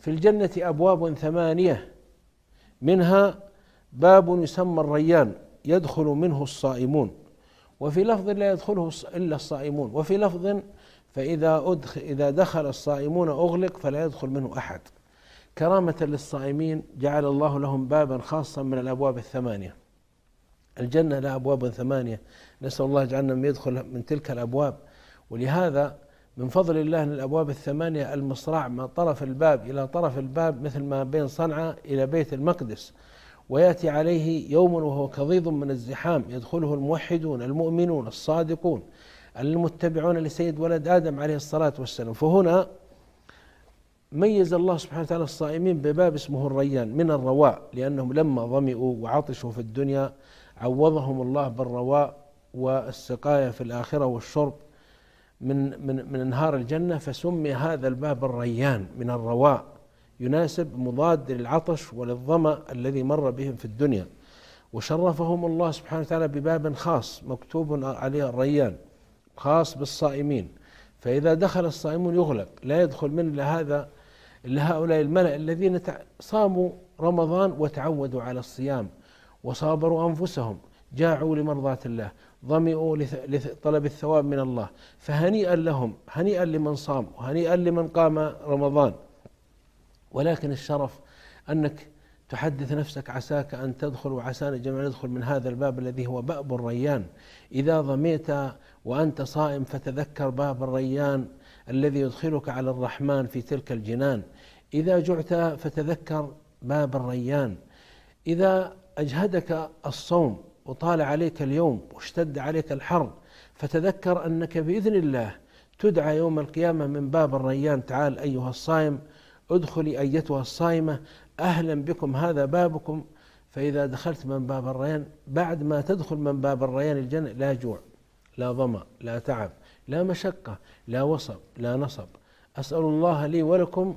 في الجنة أبواب ثمانية منها باب يسمى الريان يدخل منه الصائمون وفي لفظ لا يدخله إلا الصائمون وفي لفظ فإذا أدخل إذا دخل الصائمون أغلق فلا يدخل منه أحد كرامة للصائمين جعل الله لهم بابا خاصا من الأبواب الثمانية الجنة لها أبواب ثمانية نسأل الله يجعلنا من يدخل من تلك الأبواب ولهذا من فضل الله أن الأبواب الثمانية المصراع من طرف الباب إلى طرف الباب مثل ما بين صنعاء إلى بيت المقدس ويأتي عليه يوم وهو كضيض من الزحام يدخله الموحدون المؤمنون الصادقون المتبعون لسيد ولد آدم عليه الصلاة والسلام فهنا ميز الله سبحانه وتعالى الصائمين بباب اسمه الريان من الرواء لأنهم لما ظمئوا وعطشوا في الدنيا عوضهم الله بالرواء والسقاية في الآخرة والشرب من من من انهار الجنه فسمي هذا الباب الريان من الرواء يناسب مضاد للعطش وللظما الذي مر بهم في الدنيا وشرفهم الله سبحانه وتعالى بباب خاص مكتوب عليه الريان خاص بالصائمين فإذا دخل الصائمون يغلق لا يدخل من إلا هذا إلا هؤلاء الملأ الذين صاموا رمضان وتعودوا على الصيام وصابروا أنفسهم جاعوا لمرضاة الله ظمئوا لطلب الثواب من الله فهنيئا لهم هنيئا لمن صام وهنيئا لمن قام رمضان ولكن الشرف أنك تحدث نفسك عساك أن تدخل وعسانا جميعا ندخل من هذا الباب الذي هو باب الريان إذا ظميت وأنت صائم فتذكر باب الريان الذي يدخلك على الرحمن في تلك الجنان إذا جعت فتذكر باب الريان إذا أجهدك الصوم وطال عليك اليوم واشتد عليك الحر فتذكر انك باذن الله تدعى يوم القيامه من باب الريان تعال ايها الصائم ادخلي ايتها الصائمه اهلا بكم هذا بابكم فاذا دخلت من باب الريان بعد ما تدخل من باب الريان الجنه لا جوع لا ظما لا تعب لا مشقه لا وصب لا نصب اسال الله لي ولكم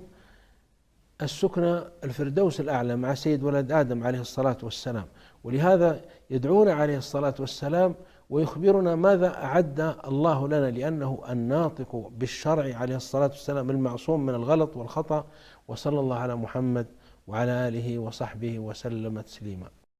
السكنى الفردوس الأعلى مع سيد ولد آدم عليه الصلاة والسلام ولهذا يدعونا عليه الصلاة والسلام ويخبرنا ماذا أعد الله لنا لأنه الناطق بالشرع عليه الصلاة والسلام المعصوم من الغلط والخطأ وصلى الله على محمد وعلى آله وصحبه وسلم تسليما